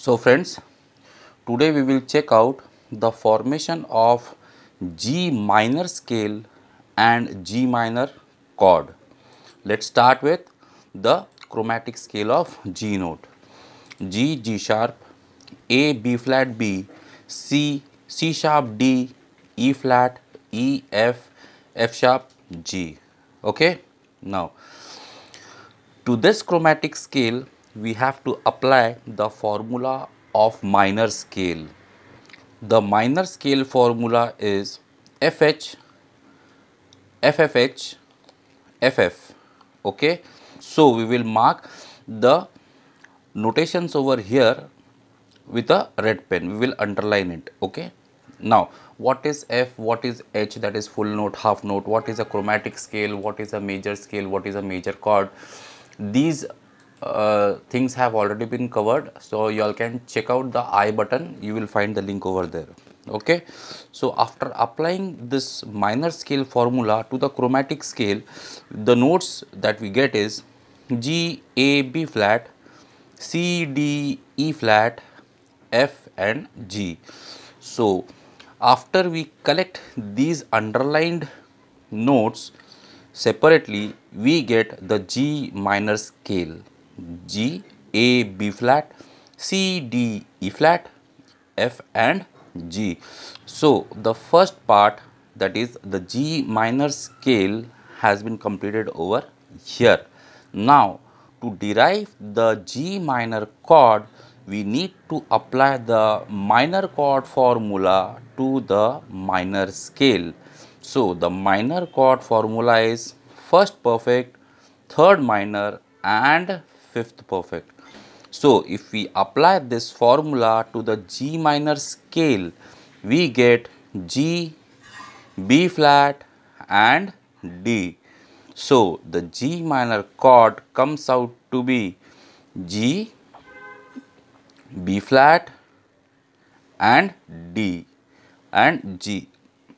So, friends today we will check out the formation of G minor scale and G minor chord. Let us start with the chromatic scale of G note G, G sharp, A, B flat, B, C, C sharp, D, E flat, E, F, F sharp, G. Okay? Now, to this chromatic scale, we have to apply the formula of minor scale. The minor scale formula is FH, FFH, FF. Okay. So, we will mark the notations over here with a red pen. We will underline it. Okay. Now, what is F, what is H that is full note, half note, what is a chromatic scale, what is a major scale, what is a major chord. These uh, things have already been covered so you all can check out the i button you will find the link over there okay so after applying this minor scale formula to the chromatic scale the notes that we get is g a b flat c d e flat f and g so after we collect these underlined notes separately we get the g minor scale G, A, B flat, C, D, E flat, F and G. So, the first part that is the G minor scale has been completed over here. Now, to derive the G minor chord, we need to apply the minor chord formula to the minor scale. So, the minor chord formula is first perfect, third minor and fifth perfect. So, if we apply this formula to the G minor scale, we get G, B flat and D. So, the G minor chord comes out to be G, B flat and D and G.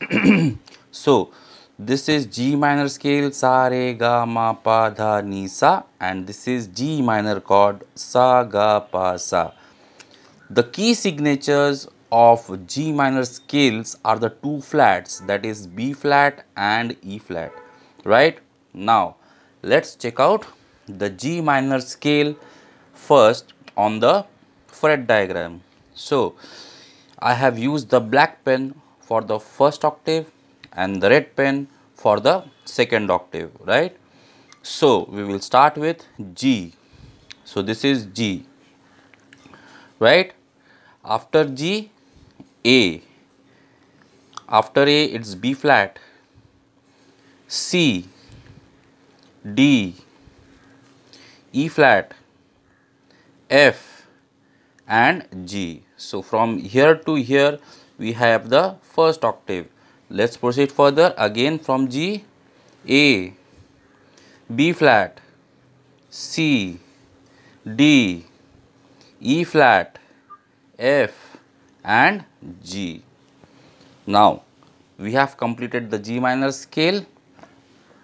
so, this is G minor scale sa re ga ma pa dha ni sa and this is G minor chord sa ga pa sa. The key signatures of G minor scales are the two flats that is B flat and E flat right. Now let's check out the G minor scale first on the fret diagram. So I have used the black pen for the first octave and the red pen for the second octave, right. So, we will start with G. So, this is G, right. After G, A. After A, it is B flat, C, D, E flat, F and G. So, from here to here, we have the first octave let us proceed further again from G A B flat C D E flat F and G. Now we have completed the G minor scale.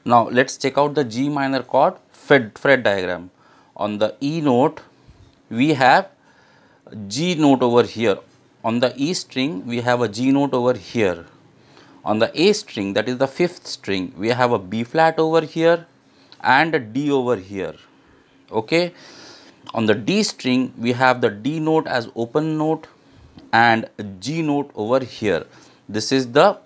Now let us check out the G minor chord fret, fret diagram. On the E note we have G note over here. On the E string we have a G note over here on the A string that is the fifth string we have a B flat over here and a D over here okay on the D string we have the D note as open note and G note over here this is the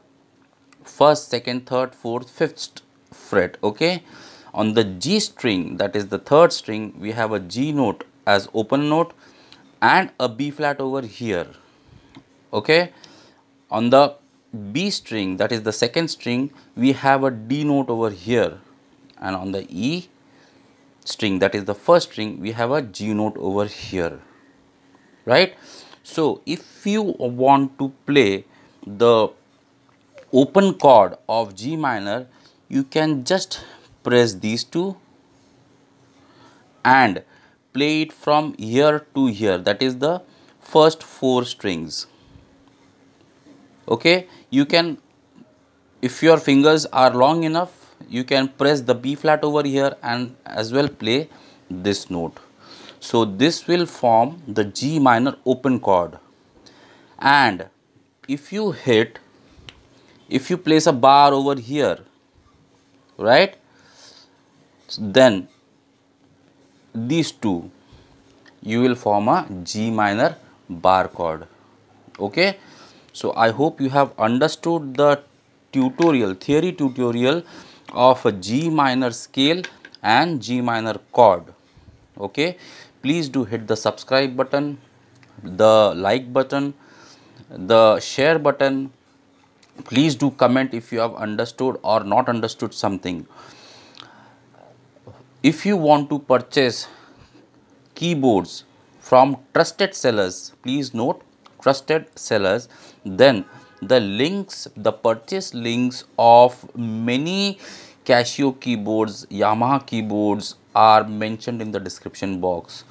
first second third fourth fifth fret okay on the G string that is the third string we have a G note as open note and a B flat over here okay on the B string that is the second string we have a D note over here and on the E string that is the first string we have a G note over here right. So, if you want to play the open chord of G minor you can just press these two and play it from here to here that is the first four strings okay you can if your fingers are long enough you can press the b flat over here and as well play this note so this will form the g minor open chord and if you hit if you place a bar over here right then these two you will form a g minor bar chord okay so, I hope you have understood the tutorial, theory tutorial of G minor scale and G minor chord. Okay. Please do hit the subscribe button, the like button, the share button. Please do comment if you have understood or not understood something. If you want to purchase keyboards from trusted sellers, please note trusted sellers then the links the purchase links of many Casio keyboards Yamaha keyboards are mentioned in the description box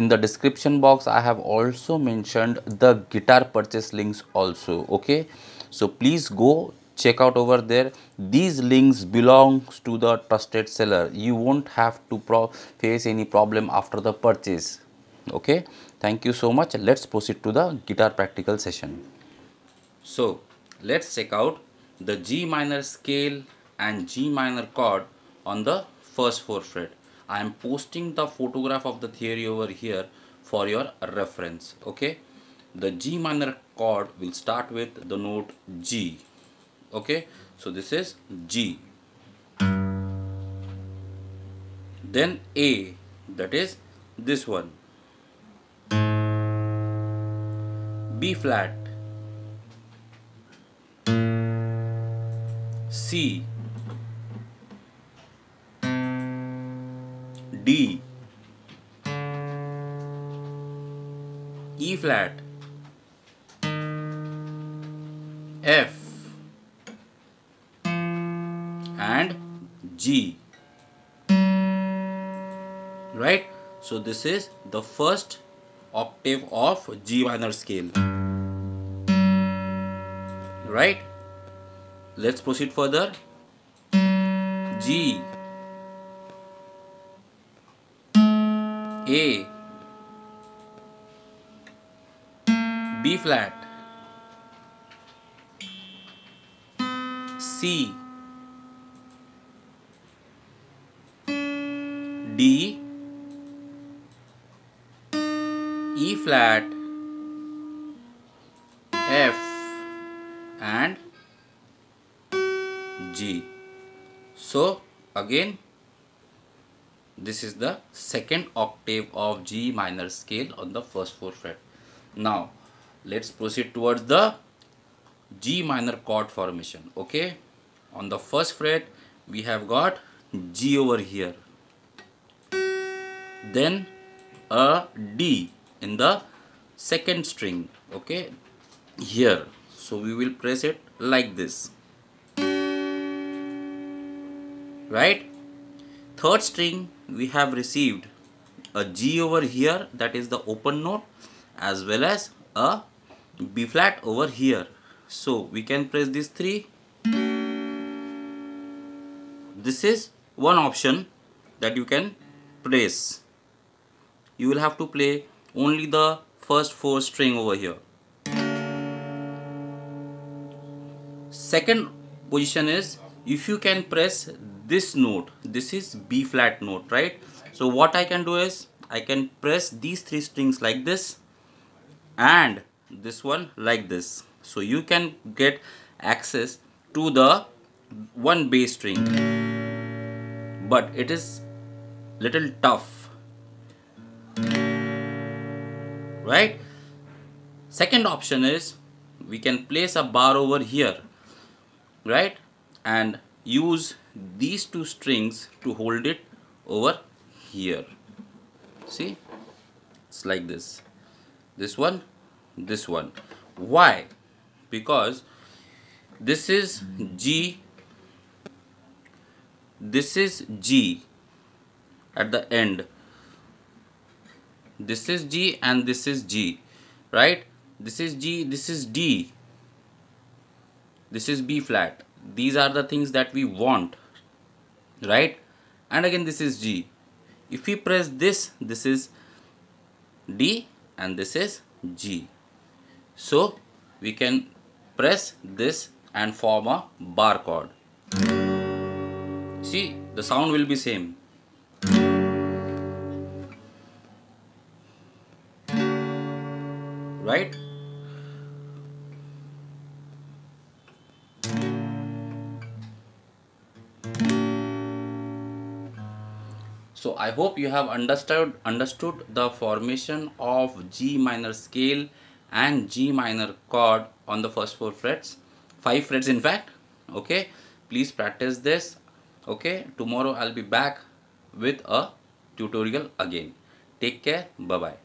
in the description box I have also mentioned the guitar purchase links also okay so please go check out over there these links belongs to the trusted seller you won't have to face any problem after the purchase okay Thank you so much. Let's proceed to the guitar practical session. So, let's check out the G minor scale and G minor chord on the first 4 fret. I am posting the photograph of the theory over here for your reference. Okay. The G minor chord will start with the note G. Okay. So this is G. Then A that is this one. B flat, C, D, E flat, F, and G. Right? So, this is the first octave of G minor scale. Right? Let's proceed further. G A B flat C D E flat, F and G. So again this is the second octave of G minor scale on the first four fret. Now let's proceed towards the G minor chord formation. Okay, on the first fret we have got G over here, then a D in the second string okay here so we will press it like this right third string we have received a G over here that is the open note as well as a B flat over here so we can press these three this is one option that you can press you will have to play only the first four string over here. Second position is if you can press this note, this is B flat note, right? So what I can do is I can press these three strings like this and this one like this. So you can get access to the one bass string but it is little tough right second option is we can place a bar over here right and use these two strings to hold it over here see it's like this this one this one why because this is G this is G at the end this is G and this is G right this is G this is D this is B flat these are the things that we want right and again this is G if we press this this is D and this is G so we can press this and form a bar chord see the sound will be same right? So I hope you have understood understood the formation of G minor scale and G minor chord on the first four frets, five frets in fact. Okay, please practice this. Okay, tomorrow I'll be back with a tutorial again. Take care. Bye bye.